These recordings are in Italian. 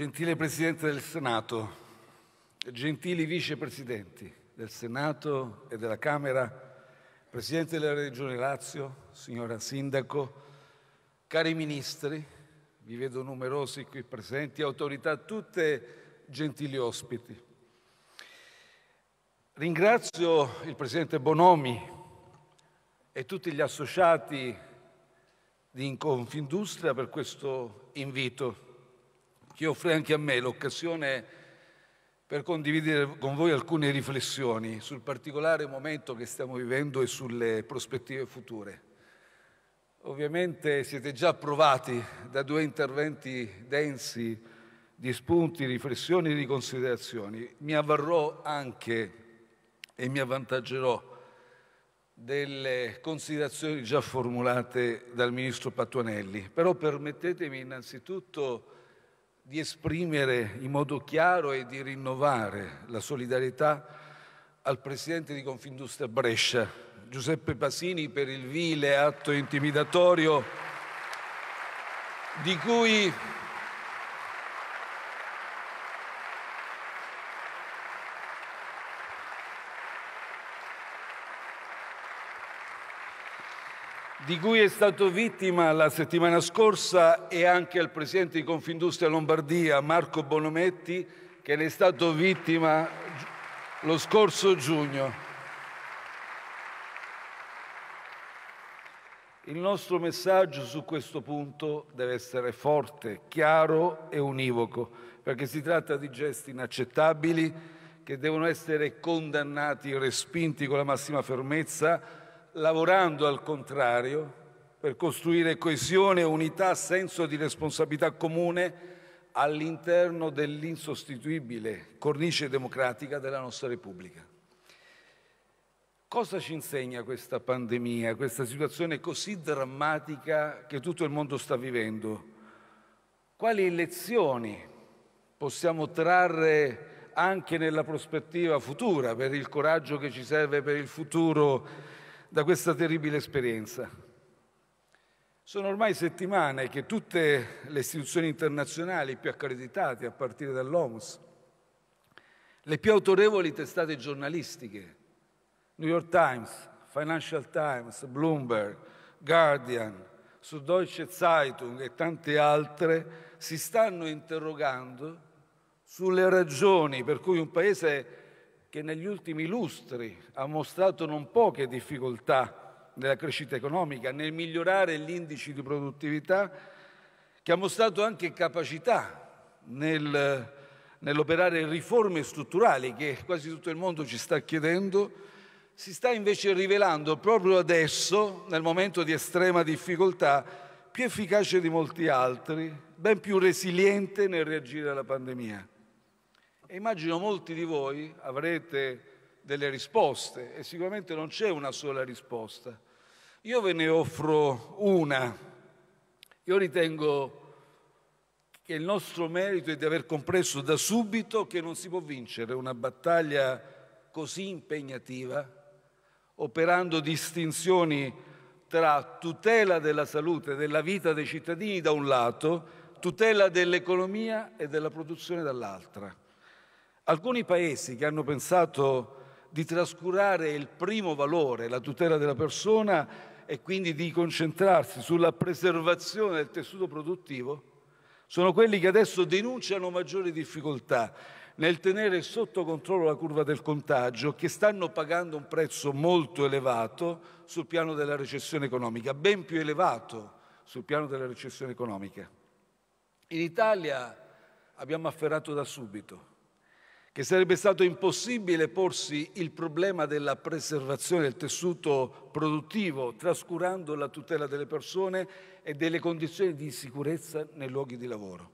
Gentile Presidente del Senato, gentili vicepresidenti del Senato e della Camera, Presidente della Regione Lazio, signora Sindaco, cari ministri, vi vedo numerosi qui presenti, autorità tutte, gentili ospiti. Ringrazio il Presidente Bonomi e tutti gli associati di Confindustria per questo invito che offre anche a me l'occasione per condividere con voi alcune riflessioni sul particolare momento che stiamo vivendo e sulle prospettive future. Ovviamente siete già provati da due interventi densi di spunti, riflessioni e riconsiderazioni. Mi avvarrò anche e mi avvantaggerò delle considerazioni già formulate dal ministro Pattuanelli, però permettetemi innanzitutto di esprimere in modo chiaro e di rinnovare la solidarietà al presidente di Confindustria Brescia, Giuseppe Pasini, per il vile atto intimidatorio di cui di cui è stato vittima la settimana scorsa e anche al presidente di Confindustria Lombardia Marco Bonometti che ne è stato vittima lo scorso giugno. Il nostro messaggio su questo punto deve essere forte, chiaro e univoco, perché si tratta di gesti inaccettabili che devono essere condannati e respinti con la massima fermezza lavorando al contrario per costruire coesione, unità, senso di responsabilità comune all'interno dell'insostituibile cornice democratica della nostra Repubblica. Cosa ci insegna questa pandemia, questa situazione così drammatica che tutto il mondo sta vivendo? Quali lezioni possiamo trarre anche nella prospettiva futura, per il coraggio che ci serve per il futuro da questa terribile esperienza. Sono ormai settimane che tutte le istituzioni internazionali più accreditate, a partire dall'OMS, le più autorevoli testate giornalistiche, New York Times, Financial Times, Bloomberg, Guardian, Süddeutsche Zeitung e tante altre, si stanno interrogando sulle ragioni per cui un paese che negli ultimi lustri ha mostrato non poche difficoltà nella crescita economica, nel migliorare gli indici di produttività, che ha mostrato anche capacità nel, nell'operare riforme strutturali che quasi tutto il mondo ci sta chiedendo, si sta invece rivelando proprio adesso, nel momento di estrema difficoltà, più efficace di molti altri, ben più resiliente nel reagire alla pandemia. E immagino molti di voi avrete delle risposte e sicuramente non c'è una sola risposta. Io ve ne offro una. Io ritengo che il nostro merito è di aver compreso da subito che non si può vincere una battaglia così impegnativa operando distinzioni tra tutela della salute e della vita dei cittadini da un lato, tutela dell'economia e della produzione dall'altra. Alcuni paesi che hanno pensato di trascurare il primo valore, la tutela della persona, e quindi di concentrarsi sulla preservazione del tessuto produttivo, sono quelli che adesso denunciano maggiori difficoltà nel tenere sotto controllo la curva del contagio, che stanno pagando un prezzo molto elevato sul piano della recessione economica, ben più elevato sul piano della recessione economica. In Italia abbiamo afferrato da subito che sarebbe stato impossibile porsi il problema della preservazione del tessuto produttivo trascurando la tutela delle persone e delle condizioni di sicurezza nei luoghi di lavoro.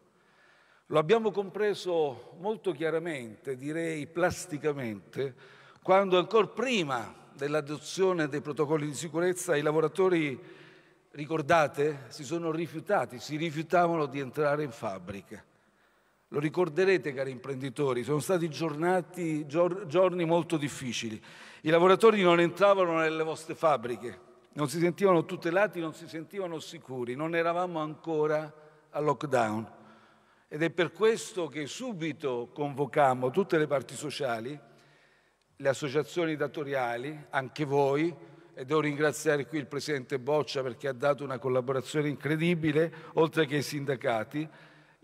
Lo abbiamo compreso molto chiaramente, direi plasticamente, quando ancora prima dell'adozione dei protocolli di sicurezza i lavoratori, ricordate, si sono rifiutati, si rifiutavano di entrare in fabbrica. Lo ricorderete, cari imprenditori, sono stati giornati, gior, giorni molto difficili. I lavoratori non entravano nelle vostre fabbriche, non si sentivano tutelati, non si sentivano sicuri, non eravamo ancora a lockdown. Ed è per questo che subito convocammo tutte le parti sociali, le associazioni datoriali, anche voi, e devo ringraziare qui il Presidente Boccia perché ha dato una collaborazione incredibile, oltre che i sindacati,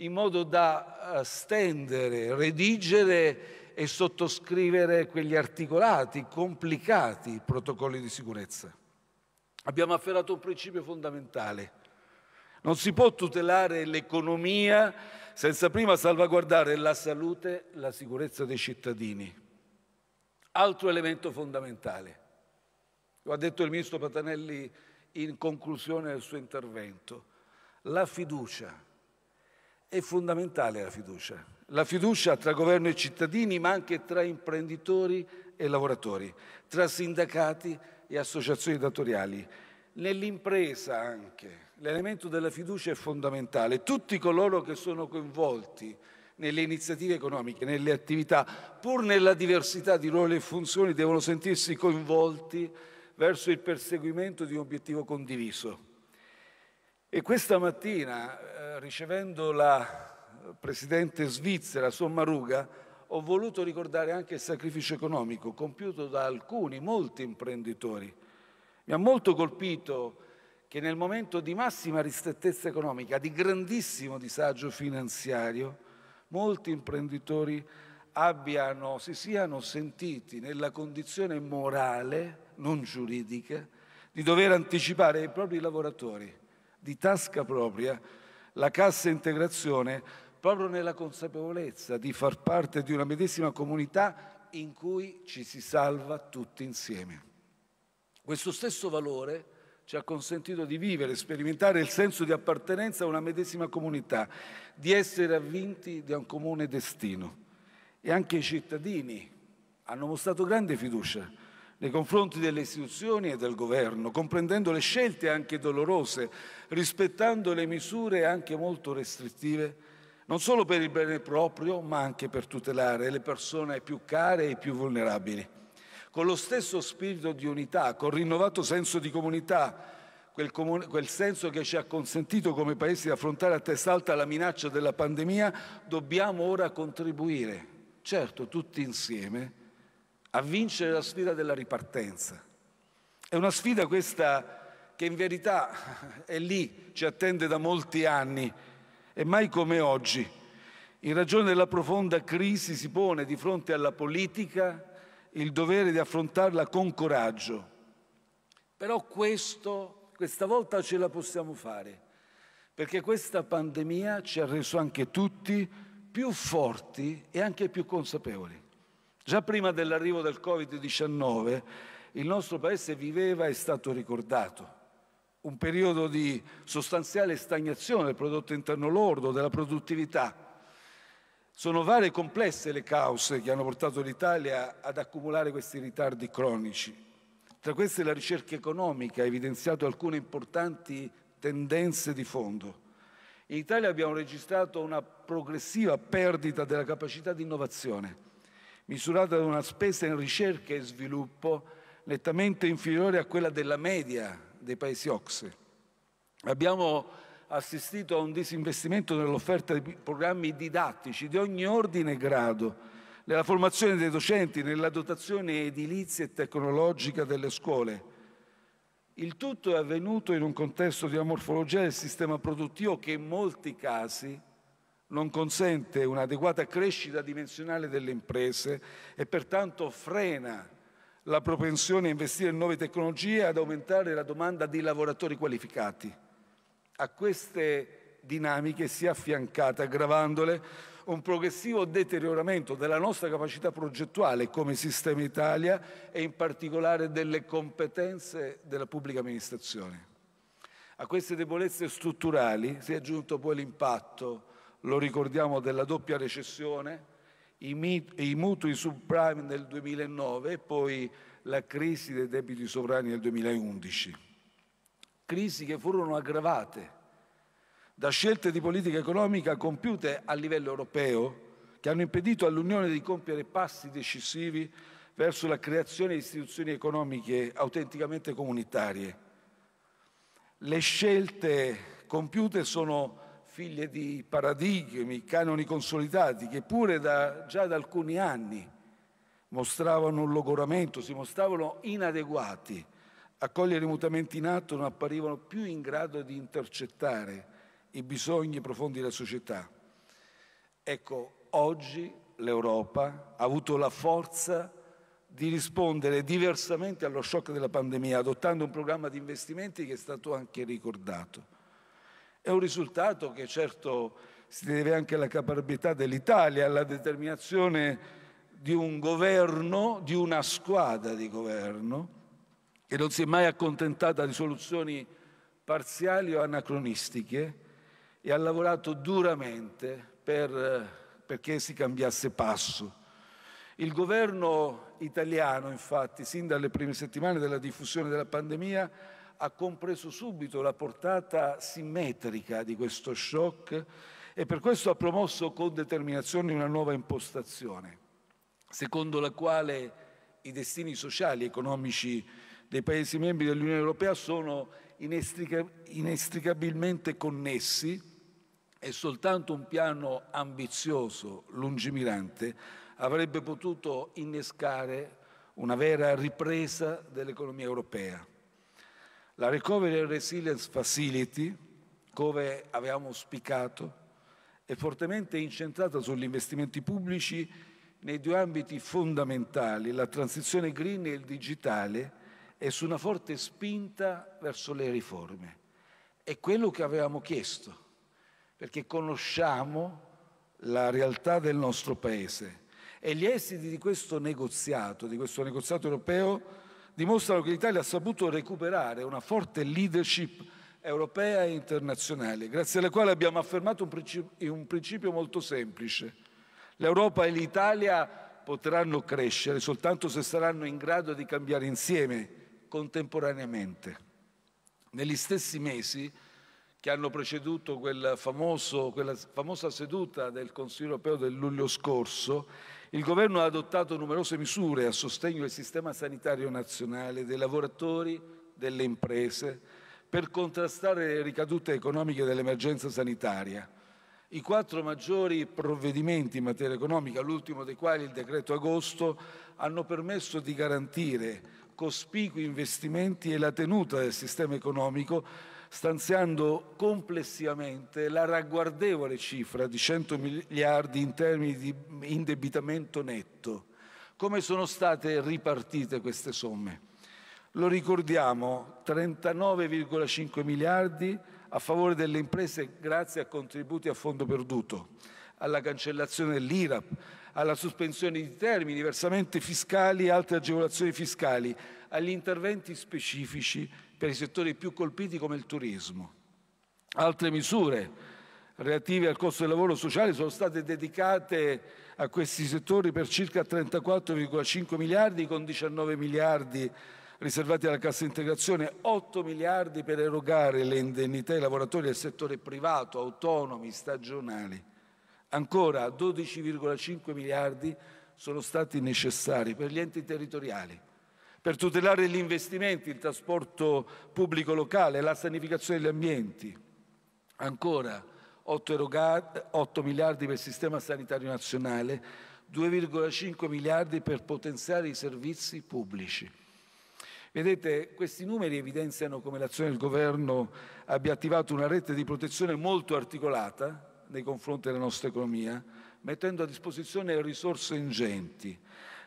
in modo da eh, stendere, redigere e sottoscrivere quegli articolati, complicati protocolli di sicurezza. Abbiamo afferrato un principio fondamentale. Non si può tutelare l'economia senza prima salvaguardare la salute e la sicurezza dei cittadini. Altro elemento fondamentale. Lo ha detto il ministro Patanelli in conclusione del suo intervento. La fiducia è fondamentale la fiducia. La fiducia tra governo e cittadini, ma anche tra imprenditori e lavoratori, tra sindacati e associazioni datoriali. Nell'impresa anche l'elemento della fiducia è fondamentale. Tutti coloro che sono coinvolti nelle iniziative economiche, nelle attività, pur nella diversità di ruoli e funzioni, devono sentirsi coinvolti verso il perseguimento di un obiettivo condiviso. E questa mattina, eh, ricevendo la Presidente svizzera Sommaruga, ho voluto ricordare anche il sacrificio economico compiuto da alcuni, molti imprenditori. Mi ha molto colpito che nel momento di massima ristrettezza economica, di grandissimo disagio finanziario, molti imprenditori abbiano, si siano sentiti nella condizione morale, non giuridica, di dover anticipare i propri lavoratori di tasca propria la cassa integrazione proprio nella consapevolezza di far parte di una medesima comunità in cui ci si salva tutti insieme. Questo stesso valore ci ha consentito di vivere, sperimentare il senso di appartenenza a una medesima comunità, di essere avvinti da un comune destino. E anche i cittadini hanno mostrato grande fiducia nei confronti delle istituzioni e del governo, comprendendo le scelte anche dolorose, rispettando le misure anche molto restrittive, non solo per il bene proprio, ma anche per tutelare le persone più care e più vulnerabili. Con lo stesso spirito di unità, con rinnovato senso di comunità, quel, comun quel senso che ci ha consentito come Paese di affrontare a testa alta la minaccia della pandemia, dobbiamo ora contribuire, certo tutti insieme, a vincere la sfida della ripartenza. È una sfida questa che in verità è lì, ci attende da molti anni e mai come oggi, in ragione della profonda crisi, si pone di fronte alla politica il dovere di affrontarla con coraggio. Però questo, questa volta ce la possiamo fare, perché questa pandemia ci ha reso anche tutti più forti e anche più consapevoli. Già prima dell'arrivo del Covid-19 il nostro Paese viveva, è stato ricordato, un periodo di sostanziale stagnazione del prodotto interno lordo, della produttività. Sono varie e complesse le cause che hanno portato l'Italia ad accumulare questi ritardi cronici. Tra queste la ricerca economica ha evidenziato alcune importanti tendenze di fondo. In Italia abbiamo registrato una progressiva perdita della capacità di innovazione misurata da una spesa in ricerca e sviluppo nettamente inferiore a quella della media dei paesi OXE. Abbiamo assistito a un disinvestimento nell'offerta di programmi didattici di ogni ordine e grado, nella formazione dei docenti, nella dotazione edilizia e tecnologica delle scuole. Il tutto è avvenuto in un contesto di amorfologia del sistema produttivo che in molti casi non consente un'adeguata crescita dimensionale delle imprese e pertanto frena la propensione a investire in nuove tecnologie e ad aumentare la domanda di lavoratori qualificati. A queste dinamiche si è affiancata, aggravandole, un progressivo deterioramento della nostra capacità progettuale come sistema Italia e in particolare delle competenze della pubblica amministrazione. A queste debolezze strutturali si è aggiunto poi l'impatto lo ricordiamo, della doppia recessione, i, mit- i mutui subprime nel 2009 e poi la crisi dei debiti sovrani nel 2011. Crisi che furono aggravate da scelte di politica economica compiute a livello europeo che hanno impedito all'Unione di compiere passi decisivi verso la creazione di istituzioni economiche autenticamente comunitarie. Le scelte compiute sono figlie di paradigmi, canoni consolidati, che pure da, già da alcuni anni mostravano un logoramento, si mostravano inadeguati a cogliere i mutamenti in atto, non apparivano più in grado di intercettare i bisogni profondi della società. Ecco, oggi l'Europa ha avuto la forza di rispondere diversamente allo shock della pandemia, adottando un programma di investimenti che è stato anche ricordato. È un risultato che certo si deve anche alla caparbietà dell'Italia, alla determinazione di un governo, di una squadra di governo, che non si è mai accontentata di soluzioni parziali o anacronistiche e ha lavorato duramente per, perché si cambiasse passo. Il governo italiano, infatti, sin dalle prime settimane della diffusione della pandemia, ha compreso subito la portata simmetrica di questo shock e per questo ha promosso con determinazione una nuova impostazione, secondo la quale i destini sociali e economici dei Paesi membri dell'Unione Europea sono inestricabilmente connessi e soltanto un piano ambizioso, lungimirante, avrebbe potuto innescare una vera ripresa dell'economia europea. La Recovery and Resilience Facility, come avevamo spiegato, è fortemente incentrata sugli investimenti pubblici nei due ambiti fondamentali, la transizione green e il digitale, e su una forte spinta verso le riforme. È quello che avevamo chiesto, perché conosciamo la realtà del nostro Paese e gli esiti di questo negoziato, di questo negoziato europeo, dimostrano che l'Italia ha saputo recuperare una forte leadership europea e internazionale, grazie alla quale abbiamo affermato un principio, un principio molto semplice. L'Europa e l'Italia potranno crescere soltanto se saranno in grado di cambiare insieme, contemporaneamente. Negli stessi mesi che hanno preceduto quel famoso, quella famosa seduta del Consiglio europeo del luglio scorso, il governo ha adottato numerose misure a sostegno del sistema sanitario nazionale, dei lavoratori, delle imprese, per contrastare le ricadute economiche dell'emergenza sanitaria. I quattro maggiori provvedimenti in materia economica, l'ultimo dei quali il decreto agosto, hanno permesso di garantire cospicui investimenti e la tenuta del sistema economico stanziando complessivamente la ragguardevole cifra di 100 miliardi in termini di indebitamento netto. Come sono state ripartite queste somme? Lo ricordiamo, 39,5 miliardi a favore delle imprese grazie a contributi a fondo perduto, alla cancellazione dell'IRAP, alla sospensione di termini, versamenti fiscali e altre agevolazioni fiscali, agli interventi specifici per i settori più colpiti come il turismo. Altre misure relative al costo del lavoro sociale sono state dedicate a questi settori per circa 34,5 miliardi, con 19 miliardi riservati alla cassa integrazione, 8 miliardi per erogare le indennità ai lavoratori del settore privato, autonomi, stagionali. Ancora 12,5 miliardi sono stati necessari per gli enti territoriali per tutelare gli investimenti, il trasporto pubblico locale, la sanificazione degli ambienti. Ancora 8, erogati, 8 miliardi per il sistema sanitario nazionale, 2,5 miliardi per potenziare i servizi pubblici. Vedete, questi numeri evidenziano come l'azione del governo abbia attivato una rete di protezione molto articolata nei confronti della nostra economia, mettendo a disposizione risorse ingenti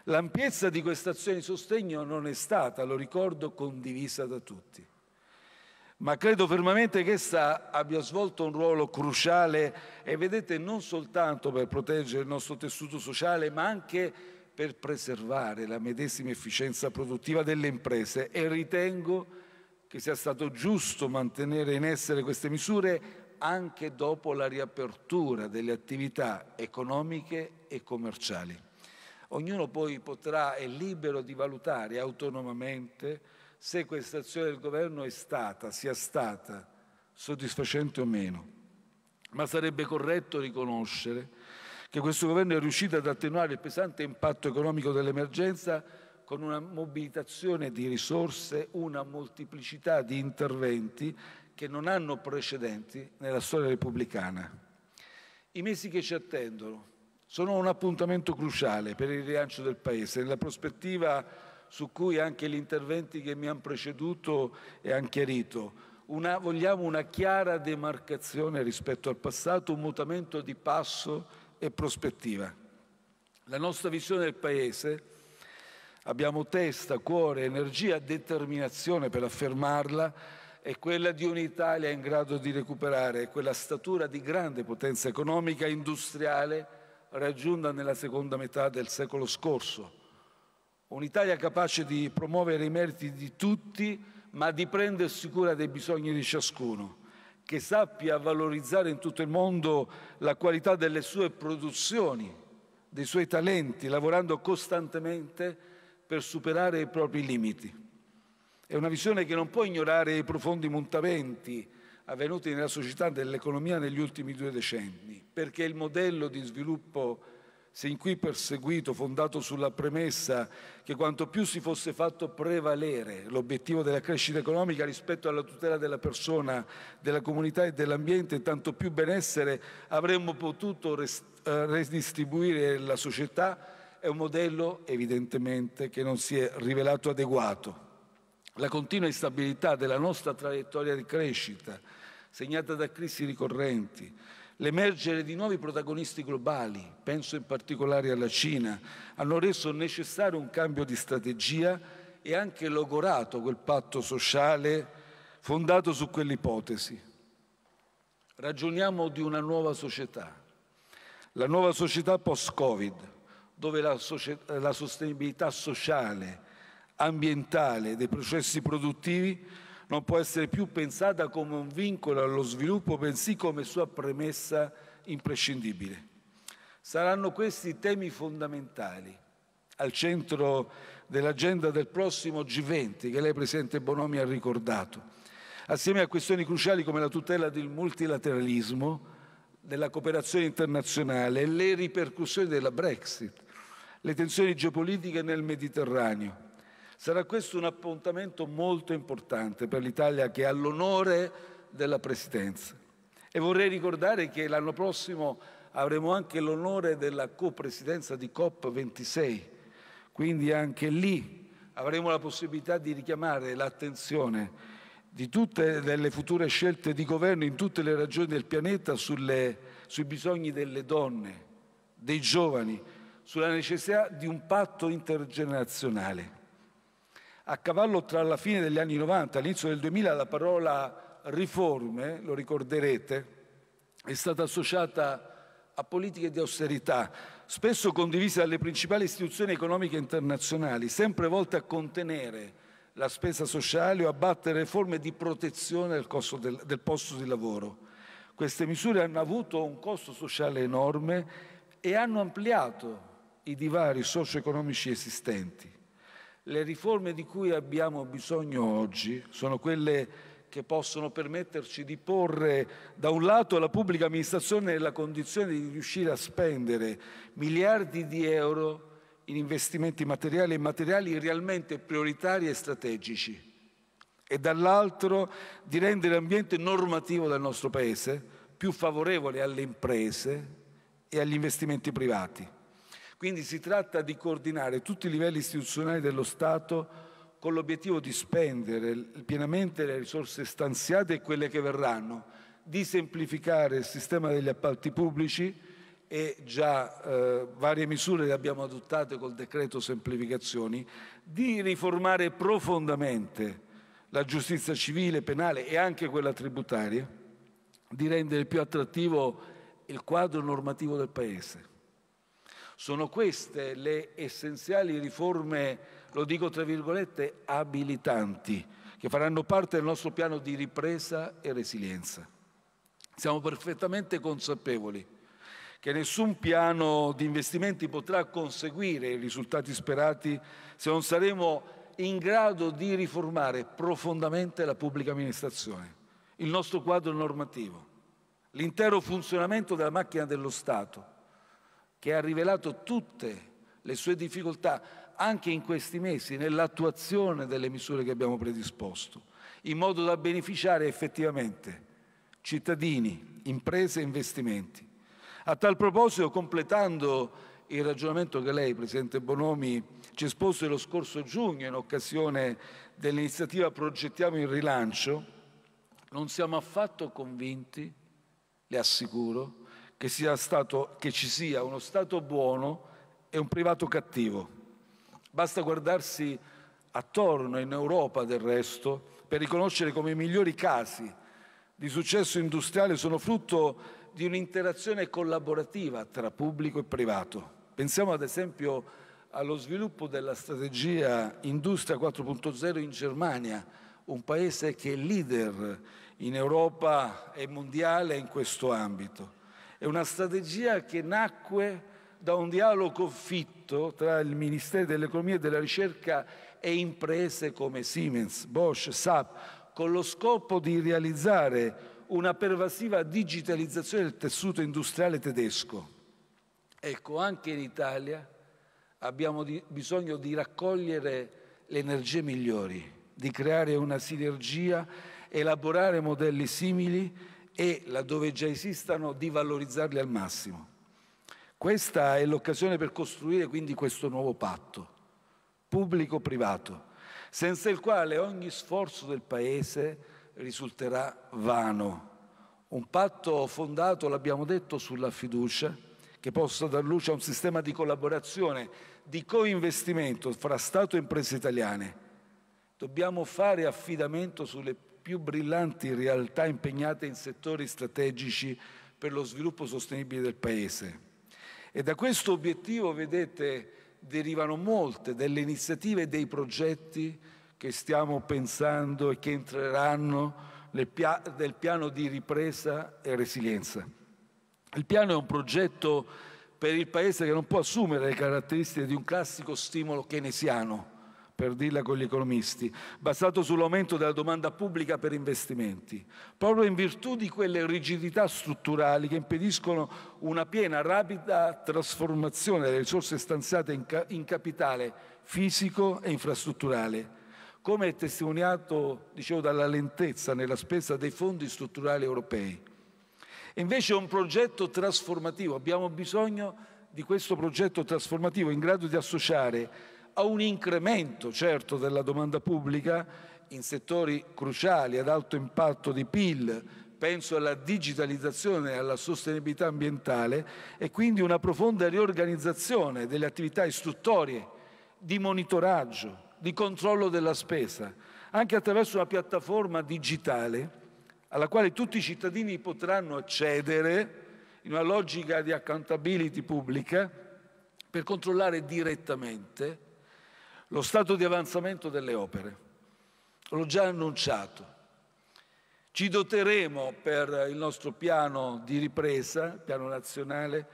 L'ampiezza di questa azione di sostegno non è stata, lo ricordo, condivisa da tutti, ma credo fermamente che essa abbia svolto un ruolo cruciale e vedete non soltanto per proteggere il nostro tessuto sociale, ma anche per preservare la medesima efficienza produttiva delle imprese e ritengo che sia stato giusto mantenere in essere queste misure anche dopo la riapertura delle attività economiche e commerciali. Ognuno poi potrà, è libero di valutare autonomamente se questa azione del governo è stata, sia stata soddisfacente o meno. Ma sarebbe corretto riconoscere che questo governo è riuscito ad attenuare il pesante impatto economico dell'emergenza con una mobilitazione di risorse, una molteplicità di interventi che non hanno precedenti nella storia repubblicana. I mesi che ci attendono sono un appuntamento cruciale per il rilancio del Paese, nella prospettiva su cui anche gli interventi che mi hanno preceduto hanno chiarito. Una, vogliamo una chiara demarcazione rispetto al passato, un mutamento di passo e prospettiva. La nostra visione del Paese, abbiamo testa, cuore, energia, determinazione per affermarla, è quella di un'Italia in grado di recuperare quella statura di grande potenza economica, industriale, raggiunta nella seconda metà del secolo scorso. Un'Italia capace di promuovere i meriti di tutti, ma di prendersi cura dei bisogni di ciascuno, che sappia valorizzare in tutto il mondo la qualità delle sue produzioni, dei suoi talenti, lavorando costantemente per superare i propri limiti. È una visione che non può ignorare i profondi mutamenti avvenuti nella società dell'economia negli ultimi due decenni, perché il modello di sviluppo sin qui perseguito, fondato sulla premessa che quanto più si fosse fatto prevalere l'obiettivo della crescita economica rispetto alla tutela della persona, della comunità e dell'ambiente, tanto più benessere avremmo potuto eh, redistribuire la società, è un modello evidentemente che non si è rivelato adeguato la continua instabilità della nostra traiettoria di crescita, segnata da crisi ricorrenti, l'emergere di nuovi protagonisti globali, penso in particolare alla Cina, hanno reso necessario un cambio di strategia e anche logorato quel patto sociale fondato su quell'ipotesi. Ragioniamo di una nuova società, la nuova società post-Covid, dove la, la sostenibilità sociale, ambientale dei processi produttivi non può essere più pensata come un vincolo allo sviluppo, bensì come sua premessa imprescindibile. Saranno questi temi fondamentali al centro dell'agenda del prossimo G20 che lei, Presidente Bonomi, ha ricordato, assieme a questioni cruciali come la tutela del multilateralismo, della cooperazione internazionale, le ripercussioni della Brexit, le tensioni geopolitiche nel Mediterraneo, Sarà questo un appuntamento molto importante per l'Italia che ha l'onore della presidenza. E vorrei ricordare che l'anno prossimo avremo anche l'onore della copresidenza di COP26, quindi anche lì avremo la possibilità di richiamare l'attenzione di tutte le future scelte di governo in tutte le regioni del pianeta sulle, sui bisogni delle donne, dei giovani, sulla necessità di un patto intergenerazionale. A cavallo tra la fine degli anni 90 e l'inizio del 2000 la parola riforme, lo ricorderete, è stata associata a politiche di austerità, spesso condivise dalle principali istituzioni economiche internazionali, sempre volte a contenere la spesa sociale o a battere forme di protezione del, del, del posto di lavoro. Queste misure hanno avuto un costo sociale enorme e hanno ampliato i divari socio-economici esistenti. Le riforme di cui abbiamo bisogno oggi sono quelle che possono permetterci di porre da un lato la pubblica amministrazione nella condizione di riuscire a spendere miliardi di euro in investimenti materiali e immateriali realmente prioritari e strategici e dall'altro di rendere l'ambiente normativo del nostro Paese più favorevole alle imprese e agli investimenti privati. Quindi si tratta di coordinare tutti i livelli istituzionali dello Stato con l'obiettivo di spendere pienamente le risorse stanziate e quelle che verranno, di semplificare il sistema degli appalti pubblici e già eh, varie misure le abbiamo adottate col decreto semplificazioni, di riformare profondamente la giustizia civile, penale e anche quella tributaria, di rendere più attrattivo il quadro normativo del Paese sono queste le essenziali riforme, lo dico tra virgolette, abilitanti, che faranno parte del nostro piano di ripresa e resilienza. Siamo perfettamente consapevoli che nessun piano di investimenti potrà conseguire i risultati sperati se non saremo in grado di riformare profondamente la pubblica amministrazione, il nostro quadro normativo, l'intero funzionamento della macchina dello Stato che ha rivelato tutte le sue difficoltà anche in questi mesi nell'attuazione delle misure che abbiamo predisposto, in modo da beneficiare effettivamente cittadini, imprese e investimenti. A tal proposito, completando il ragionamento che lei, Presidente Bonomi, ci espose lo scorso giugno in occasione dell'iniziativa Progettiamo il rilancio, non siamo affatto convinti, le assicuro, che, sia stato, che ci sia uno Stato buono e un privato cattivo. Basta guardarsi attorno in Europa del resto per riconoscere come i migliori casi di successo industriale sono frutto di un'interazione collaborativa tra pubblico e privato. Pensiamo ad esempio allo sviluppo della strategia Industria 4.0 in Germania, un paese che è leader in Europa e mondiale in questo ambito. È una strategia che nacque da un dialogo fitto tra il Ministero dell'Economia e della Ricerca e imprese come Siemens, Bosch, SAP, con lo scopo di realizzare una pervasiva digitalizzazione del tessuto industriale tedesco. Ecco, anche in Italia abbiamo di, bisogno di raccogliere le energie migliori, di creare una sinergia, elaborare modelli simili e laddove già esistano di valorizzarli al massimo. Questa è l'occasione per costruire quindi questo nuovo patto pubblico-privato, senza il quale ogni sforzo del Paese risulterà vano. Un patto fondato, l'abbiamo detto, sulla fiducia, che possa dar luce a un sistema di collaborazione, di coinvestimento fra Stato e imprese italiane. Dobbiamo fare affidamento sulle più brillanti realtà impegnate in settori strategici per lo sviluppo sostenibile del Paese. E da questo obiettivo, vedete, derivano molte delle iniziative e dei progetti che stiamo pensando e che entreranno pia nel piano di ripresa e resilienza. Il piano è un progetto per il Paese che non può assumere le caratteristiche di un classico stimolo keynesiano, per dirla con gli economisti, basato sull'aumento della domanda pubblica per investimenti, proprio in virtù di quelle rigidità strutturali che impediscono una piena, rapida trasformazione delle risorse stanziate in, ca in capitale fisico e infrastrutturale, come è testimoniato, dicevo, dalla lentezza nella spesa dei fondi strutturali europei. invece è un progetto trasformativo, abbiamo bisogno di questo progetto trasformativo in grado di associare a un incremento certo della domanda pubblica in settori cruciali ad alto impatto di PIL, penso alla digitalizzazione e alla sostenibilità ambientale e quindi una profonda riorganizzazione delle attività istruttorie, di monitoraggio, di controllo della spesa, anche attraverso una piattaforma digitale alla quale tutti i cittadini potranno accedere in una logica di accountability pubblica per controllare direttamente lo stato di avanzamento delle opere. L'ho già annunciato. Ci doteremo per il nostro piano di ripresa, piano nazionale,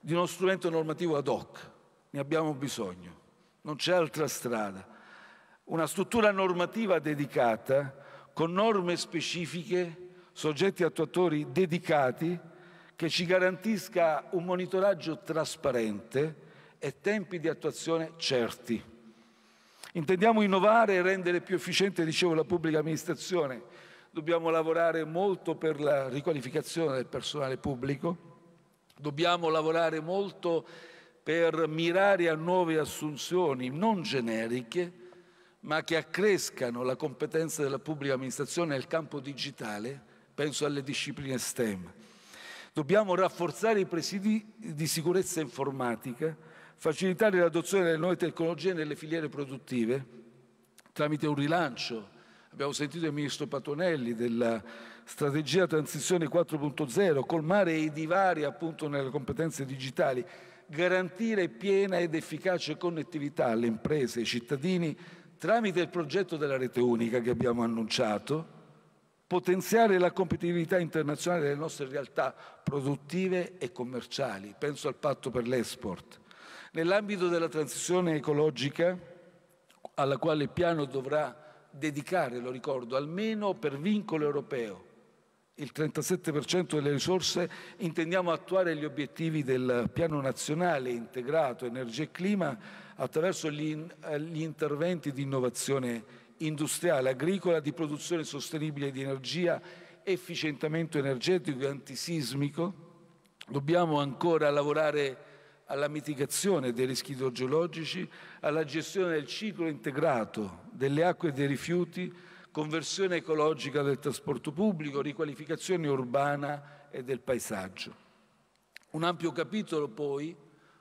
di uno strumento normativo ad hoc. Ne abbiamo bisogno, non c'è altra strada. Una struttura normativa dedicata con norme specifiche, soggetti attuatori dedicati, che ci garantisca un monitoraggio trasparente e tempi di attuazione certi. Intendiamo innovare e rendere più efficiente, dicevo, la pubblica amministrazione. Dobbiamo lavorare molto per la riqualificazione del personale pubblico. Dobbiamo lavorare molto per mirare a nuove assunzioni non generiche, ma che accrescano la competenza della pubblica amministrazione nel campo digitale, penso alle discipline STEM. Dobbiamo rafforzare i presidi di sicurezza informatica, facilitare l'adozione delle nuove tecnologie nelle filiere produttive tramite un rilancio, abbiamo sentito il ministro Patonelli, della strategia transizione 4.0, colmare i divari appunto nelle competenze digitali, garantire piena ed efficace connettività alle imprese e ai cittadini tramite il progetto della rete unica che abbiamo annunciato, potenziare la competitività internazionale delle nostre realtà produttive e commerciali, penso al patto per l'export, Nell'ambito della transizione ecologica, alla quale il piano dovrà dedicare, lo ricordo, almeno per vincolo europeo il 37% delle risorse, intendiamo attuare gli obiettivi del piano nazionale integrato energia e clima attraverso gli, gli interventi di innovazione industriale, agricola, di produzione sostenibile di energia, efficientamento energetico e antisismico. Dobbiamo ancora lavorare alla mitigazione dei rischi idrogeologici, alla gestione del ciclo integrato delle acque e dei rifiuti, conversione ecologica del trasporto pubblico, riqualificazione urbana e del paesaggio. Un ampio capitolo poi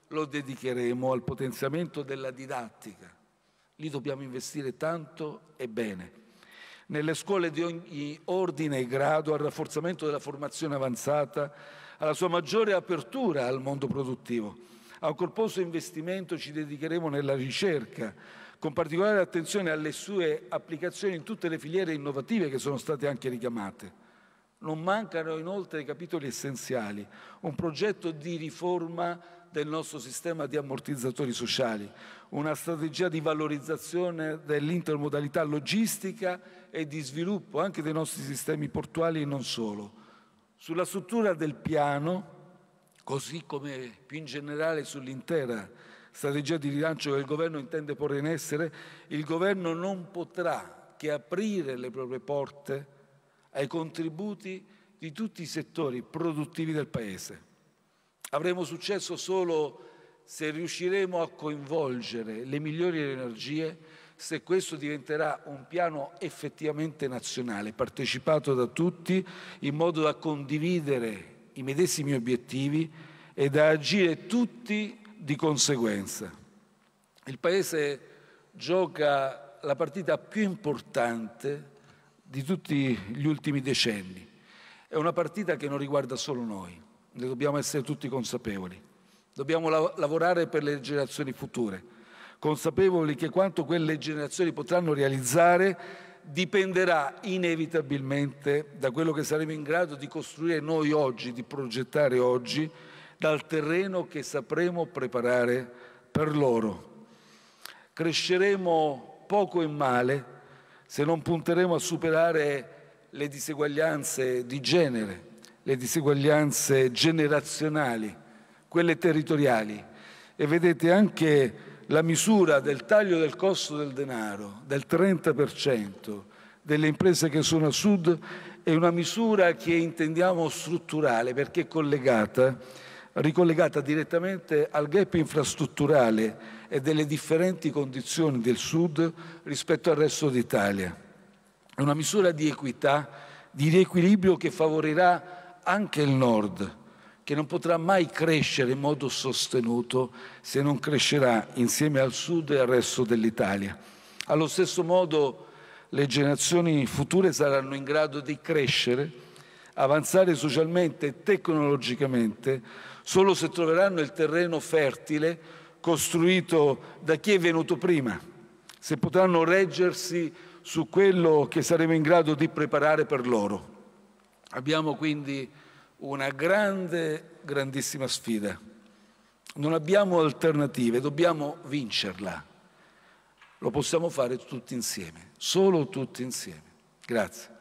lo dedicheremo al potenziamento della didattica. Lì dobbiamo investire tanto e bene. Nelle scuole di ogni ordine e grado, al rafforzamento della formazione avanzata, alla sua maggiore apertura al mondo produttivo a un corposo investimento ci dedicheremo nella ricerca, con particolare attenzione alle sue applicazioni in tutte le filiere innovative che sono state anche richiamate. Non mancano inoltre i capitoli essenziali, un progetto di riforma del nostro sistema di ammortizzatori sociali, una strategia di valorizzazione dell'intermodalità logistica e di sviluppo anche dei nostri sistemi portuali e non solo. Sulla struttura del piano così come più in generale sull'intera strategia di rilancio che il Governo intende porre in essere, il Governo non potrà che aprire le proprie porte ai contributi di tutti i settori produttivi del Paese. Avremo successo solo se riusciremo a coinvolgere le migliori energie, se questo diventerà un piano effettivamente nazionale, partecipato da tutti, in modo da condividere i medesimi obiettivi e da agire tutti di conseguenza. Il Paese gioca la partita più importante di tutti gli ultimi decenni. È una partita che non riguarda solo noi, ne dobbiamo essere tutti consapevoli. Dobbiamo lav lavorare per le generazioni future, consapevoli che quanto quelle generazioni potranno realizzare dipenderà inevitabilmente da quello che saremo in grado di costruire noi oggi, di progettare oggi, dal terreno che sapremo preparare per loro. Cresceremo poco e male se non punteremo a superare le diseguaglianze di genere, le diseguaglianze generazionali, quelle territoriali. E vedete anche la misura del taglio del costo del denaro del 30% delle imprese che sono a sud è una misura che intendiamo strutturale perché è collegata, ricollegata direttamente al gap infrastrutturale e delle differenti condizioni del sud rispetto al resto d'Italia. È una misura di equità, di riequilibrio che favorirà anche il nord, che non potrà mai crescere in modo sostenuto se non crescerà insieme al sud e al resto dell'Italia. Allo stesso modo le generazioni future saranno in grado di crescere, avanzare socialmente e tecnologicamente solo se troveranno il terreno fertile costruito da chi è venuto prima, se potranno reggersi su quello che saremo in grado di preparare per loro. Abbiamo quindi una grande, grandissima sfida. Non abbiamo alternative, dobbiamo vincerla. Lo possiamo fare tutti insieme, solo tutti insieme. Grazie.